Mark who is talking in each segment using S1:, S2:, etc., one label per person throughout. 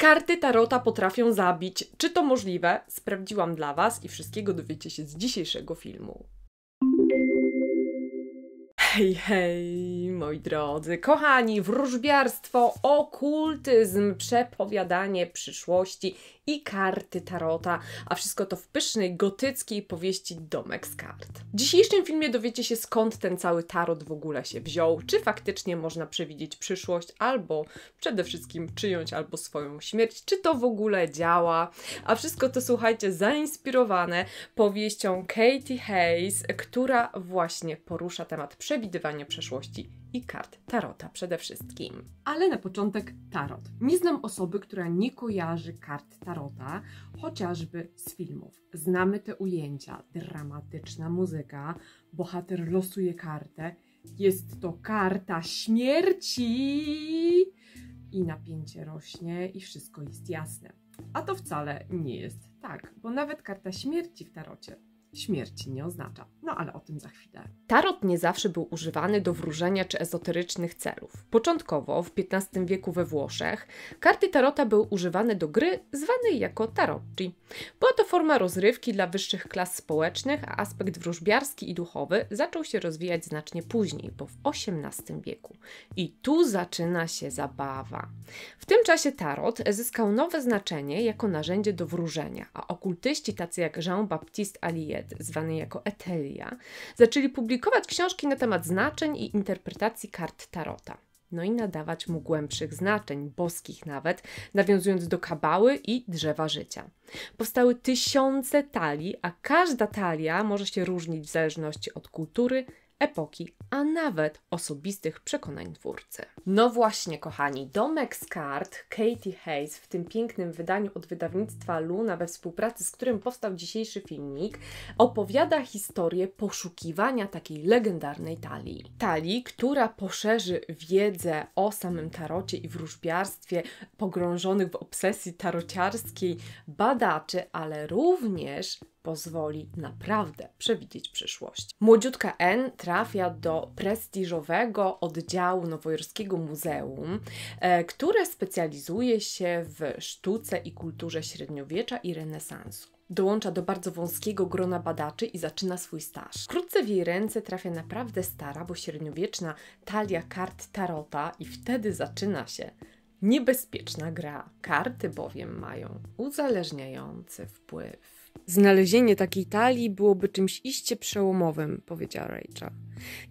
S1: Karty tarota potrafią zabić. Czy to możliwe? Sprawdziłam dla Was i wszystkiego dowiecie się z dzisiejszego filmu. Hej, hej, moi drodzy, kochani, wróżbiarstwo, okultyzm, przepowiadanie przyszłości i karty tarota, a wszystko to w pysznej, gotyckiej powieści Domek z kart. W dzisiejszym filmie dowiecie się skąd ten cały tarot w ogóle się wziął, czy faktycznie można przewidzieć przyszłość, albo przede wszystkim czyjąś albo swoją śmierć, czy to w ogóle działa. A wszystko to słuchajcie zainspirowane powieścią Katie Hayes, która właśnie porusza temat przewidywania przeszłości i kart tarota przede wszystkim. Ale na początek tarot. Nie znam osoby, która nie kojarzy kart tarota Tarota, chociażby z filmów. Znamy te ujęcia, dramatyczna muzyka, bohater losuje kartę. Jest to karta śmierci! I napięcie rośnie, i wszystko jest jasne. A to wcale nie jest tak, bo nawet karta śmierci w tarocie śmierci nie oznacza. No ale o tym za chwilę. Tarot nie zawsze był używany do wróżenia czy ezoterycznych celów. Początkowo, w XV wieku we Włoszech, karty tarota były używane do gry zwanej jako tarocci. Była to forma rozrywki dla wyższych klas społecznych, a aspekt wróżbiarski i duchowy zaczął się rozwijać znacznie później, bo w XVIII wieku. I tu zaczyna się zabawa. W tym czasie tarot zyskał nowe znaczenie jako narzędzie do wróżenia, a okultyści tacy jak Jean-Baptiste Allier Tet, zwany jako Etelia, zaczęli publikować książki na temat znaczeń i interpretacji kart Tarota. No i nadawać mu głębszych znaczeń, boskich nawet, nawiązując do kabały i drzewa życia. Powstały tysiące talii, a każda talia może się różnić w zależności od kultury, epoki, a nawet osobistych przekonań twórcy. No właśnie, kochani, domek z kart Katie Hayes w tym pięknym wydaniu od wydawnictwa Luna we współpracy, z którym powstał dzisiejszy filmik, opowiada historię poszukiwania takiej legendarnej talii. Talii, która poszerzy wiedzę o samym tarocie i wróżbiarstwie pogrążonych w obsesji tarociarskiej badaczy, ale również pozwoli naprawdę przewidzieć przyszłość. Młodziutka N trafia do prestiżowego oddziału Nowojorskiego Muzeum, e, które specjalizuje się w sztuce i kulturze średniowiecza i renesansu. Dołącza do bardzo wąskiego grona badaczy i zaczyna swój staż. Wkrótce w jej ręce trafia naprawdę stara, bo średniowieczna talia kart Tarota, i wtedy zaczyna się niebezpieczna gra. Karty bowiem mają uzależniający wpływ. Znalezienie takiej talii byłoby czymś iście przełomowym, powiedziała Rachel.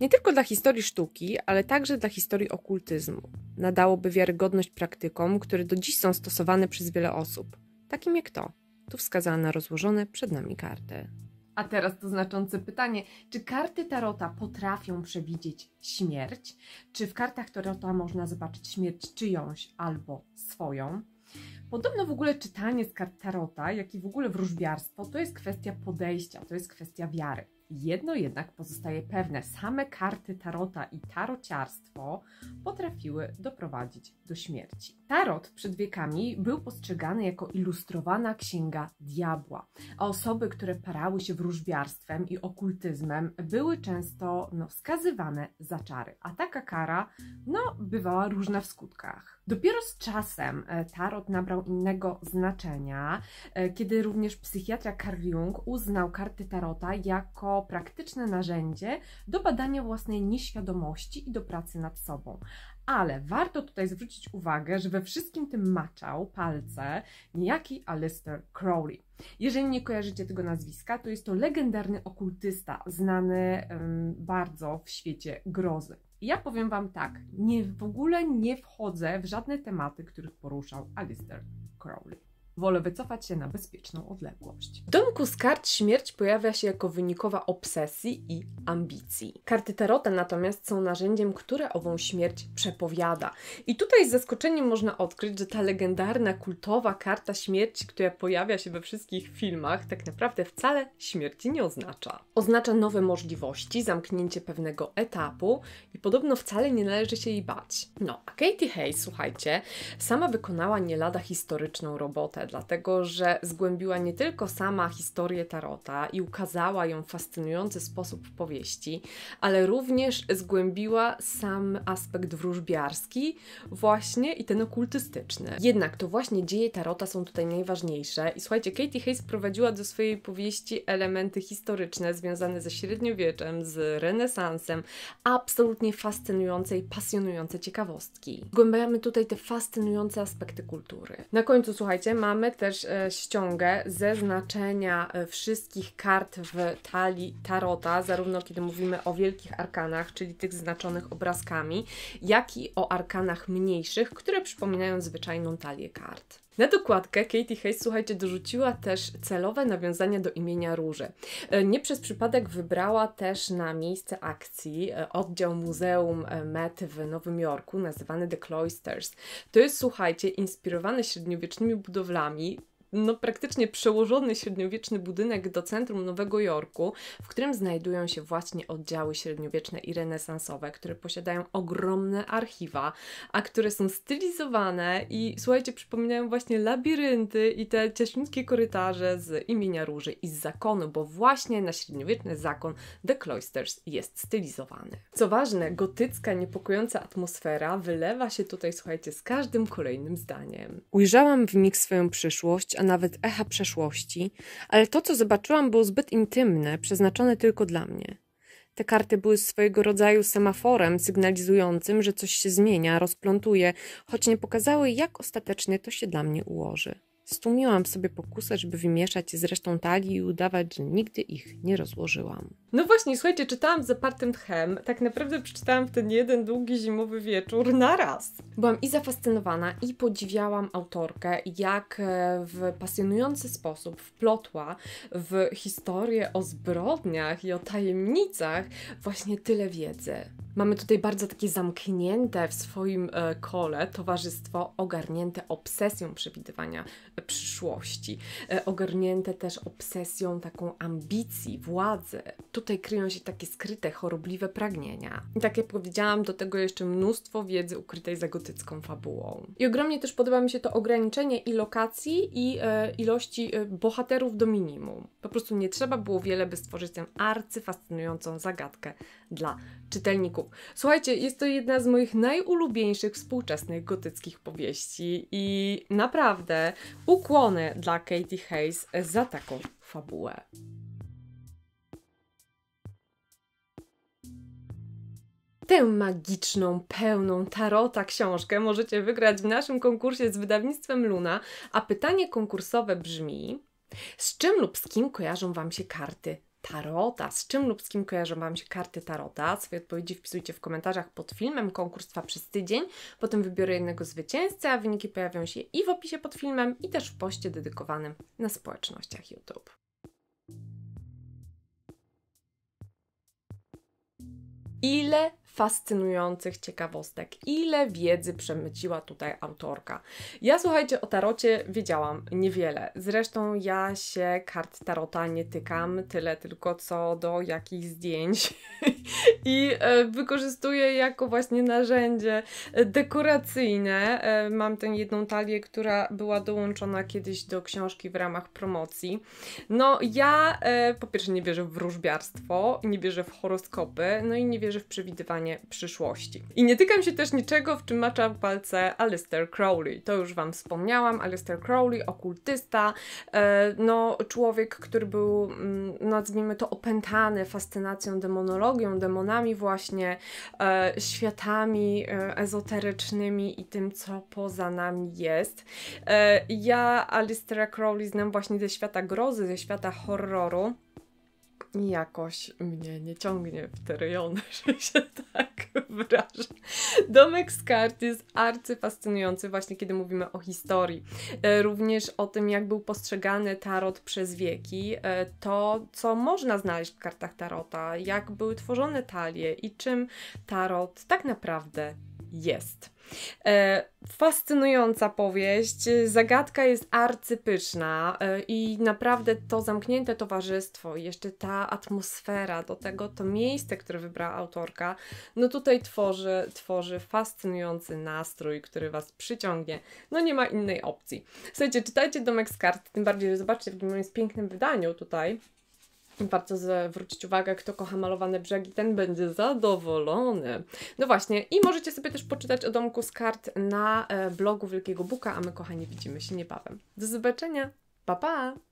S1: Nie tylko dla historii sztuki, ale także dla historii okultyzmu. Nadałoby wiarygodność praktykom, które do dziś są stosowane przez wiele osób, takim jak to. Tu wskazała na rozłożone przed nami karty. A teraz to znaczące pytanie: czy karty Tarota potrafią przewidzieć śmierć? Czy w kartach Tarota można zobaczyć śmierć czyjąś albo swoją? Podobno w ogóle czytanie z kart tarota, jak i w ogóle wróżbiarstwo, to jest kwestia podejścia, to jest kwestia wiary. Jedno jednak pozostaje pewne: same karty tarota i tarociarstwo potrafiły doprowadzić do śmierci. Tarot przed wiekami był postrzegany jako ilustrowana księga diabła, a osoby, które parały się wróżbiarstwem i okultyzmem, były często no, skazywane za czary, a taka kara no, bywała różna w skutkach. Dopiero z czasem e, tarot nabrał innego znaczenia, e, kiedy również psychiatra Carl Jung uznał karty tarota jako praktyczne narzędzie do badania własnej nieświadomości i do pracy nad sobą. Ale warto tutaj zwrócić uwagę, że we wszystkim tym maczał palce niejaki Alistair Crowley. Jeżeli nie kojarzycie tego nazwiska, to jest to legendarny okultysta, znany um, bardzo w świecie grozy. ja powiem Wam tak, nie, w ogóle nie wchodzę w żadne tematy, których poruszał Alistair Crowley. Wolę wycofać się na bezpieczną odległość. W domku z kart śmierć pojawia się jako wynikowa obsesji i ambicji. Karty tarota natomiast są narzędziem, które ową śmierć przepowiada. I tutaj z zaskoczeniem można odkryć, że ta legendarna, kultowa karta śmierci, która pojawia się we wszystkich filmach, tak naprawdę wcale śmierci nie oznacza. Oznacza nowe możliwości, zamknięcie pewnego etapu i podobno wcale nie należy się jej bać. No, a Katie Hayes, słuchajcie, sama wykonała nie lada historyczną robotę dlatego że zgłębiła nie tylko sama historię Tarota i ukazała ją w fascynujący sposób w powieści, ale również zgłębiła sam aspekt wróżbiarski, właśnie i ten okultystyczny. Jednak to właśnie dzieje Tarota są tutaj najważniejsze. I słuchajcie, Katie Hayes wprowadziła do swojej powieści elementy historyczne związane ze średniowieczem, z renesansem, absolutnie fascynujące i pasjonujące ciekawostki. Zgłębiamy tutaj te fascynujące aspekty kultury. Na końcu, słuchajcie, mamy mamy też e, ściągę ze znaczenia e, wszystkich kart w talii tarota, zarówno kiedy mówimy o wielkich arkanach, czyli tych znaczonych obrazkami, jak i o arkanach mniejszych, które przypominają zwyczajną talię kart. Na dokładkę Katie Hayes, słuchajcie, dorzuciła też celowe nawiązanie do imienia Róże. E, nie przez przypadek wybrała też na miejsce akcji e, oddział Muzeum e, Met w Nowym Jorku, nazywany The Cloisters. To jest, słuchajcie, inspirowane średniowiecznymi budowlami, no, praktycznie przełożony średniowieczny budynek do centrum Nowego Jorku, w którym znajdują się właśnie oddziały średniowieczne i renesansowe, które posiadają ogromne archiwa, a które są stylizowane i słuchajcie, przypominają właśnie labirynty i te ciasniutkie korytarze z imienia Róży i z zakonu, bo właśnie na średniowieczny zakon The Cloisters jest stylizowany. Co ważne, gotycka, niepokojąca atmosfera wylewa się tutaj, słuchajcie, z każdym kolejnym zdaniem. Ujrzałam w nich swoją przyszłość, a nawet echa przeszłości, ale to, co zobaczyłam, było zbyt intymne, przeznaczone tylko dla mnie. Te karty były swojego rodzaju semaforem sygnalizującym, że coś się zmienia, rozplątuje, choć nie pokazały, jak ostatecznie to się dla mnie ułoży. Stłumiłam sobie pokusę, żeby wymieszać z resztą talii i udawać, że nigdy ich nie rozłożyłam. No właśnie, słuchajcie, czytałam z zapartym tchem. Tak naprawdę przeczytałam w ten jeden długi zimowy wieczór naraz. Byłam i zafascynowana, i podziwiałam autorkę, jak e, w pasjonujący sposób wplotła w historię o zbrodniach i o tajemnicach właśnie tyle wiedzy. Mamy tutaj bardzo takie zamknięte w swoim e, kole towarzystwo, ogarnięte obsesją przewidywania e, przyszłości, e, ogarnięte też obsesją taką ambicji, władzy. Tutaj kryją się takie skryte, chorobliwe pragnienia. I tak jak powiedziałam, do tego jeszcze mnóstwo wiedzy ukrytej za gotycką fabułą. I ogromnie też podoba mi się to ograniczenie i lokacji, i e, ilości bohaterów do minimum. Po prostu nie trzeba było wiele, by stworzyć tę arcyfascynującą zagadkę dla czytelników. Słuchajcie, jest to jedna z moich najulubieńszych współczesnych gotyckich powieści i naprawdę ukłony dla Katie Hayes za taką fabułę. Tę magiczną, pełną tarota książkę możecie wygrać w naszym konkursie z wydawnictwem Luna, a pytanie konkursowe brzmi: z czym lub z kim kojarzą Wam się karty tarota. Z czym lub z kim kojarzą Wam się karty tarota? Swoje odpowiedzi wpisujcie w komentarzach pod filmem. Konkurs trwa przez tydzień. Potem wybiorę jednego zwycięzcę, a wyniki pojawią się i w opisie pod filmem, i też w poście dedykowanym na społecznościach YouTube. Ile fascynujących ciekawostek. Ile wiedzy przemyciła tutaj autorka. Ja słuchajcie, o tarocie wiedziałam niewiele. Zresztą ja się kart tarota nie tykam, tyle tylko co do jakichś zdjęć. I e, wykorzystuję jako właśnie narzędzie e, dekoracyjne. E, mam tę jedną talię, która była dołączona kiedyś do książki w ramach promocji. No ja po pierwsze nie wierzę w wróżbiarstwo, nie wierzę w horoskopy, no i nie wierzę w przewidywanie planowanie przyszłości. I nie tykam się też niczego, w czym macza palce Alistair Crowley. To już Wam wspomniałam. Alistair Crowley, okultysta, e, no człowiek, który był, mm, nazwijmy to, opętany fascynacją demonologią, demonami właśnie, e, światami e, ezoterycznymi i tym, co poza nami jest. Ja Alistaira Crowley znam właśnie ze świata grozy, ze świata horroru jakoś mnie nie ciągnie w te rejony, że się tak wyrażę. Domek z kart jest arcyfascynujący właśnie kiedy mówimy o historii. E, również o tym, jak był postrzegany tarot przez wieki, e, to co można znaleźć w kartach tarota, jak były tworzone talie i czym tarot tak naprawdę jest. E, fascynująca powieść, zagadka jest arcypyszna e, i naprawdę to zamknięte towarzystwo, jeszcze ta atmosfera, do tego to miejsce, które wybrała autorka, no tutaj tworzy, tworzy fascynujący nastrój, który Was przyciągnie. No nie ma innej opcji. Słuchajcie, czytajcie Domek z kart, tym bardziej, że zobaczcie, w jakim jest pięknym wydaniu tutaj. Warto zwrócić uwagę, kto kocha malowane brzegi, ten będzie zadowolony. No właśnie, i możecie sobie też poczytać o domku z kart na e, blogu Wielkiego Buka, a my kochani widzimy się niebawem. Do zobaczenia, pa pa!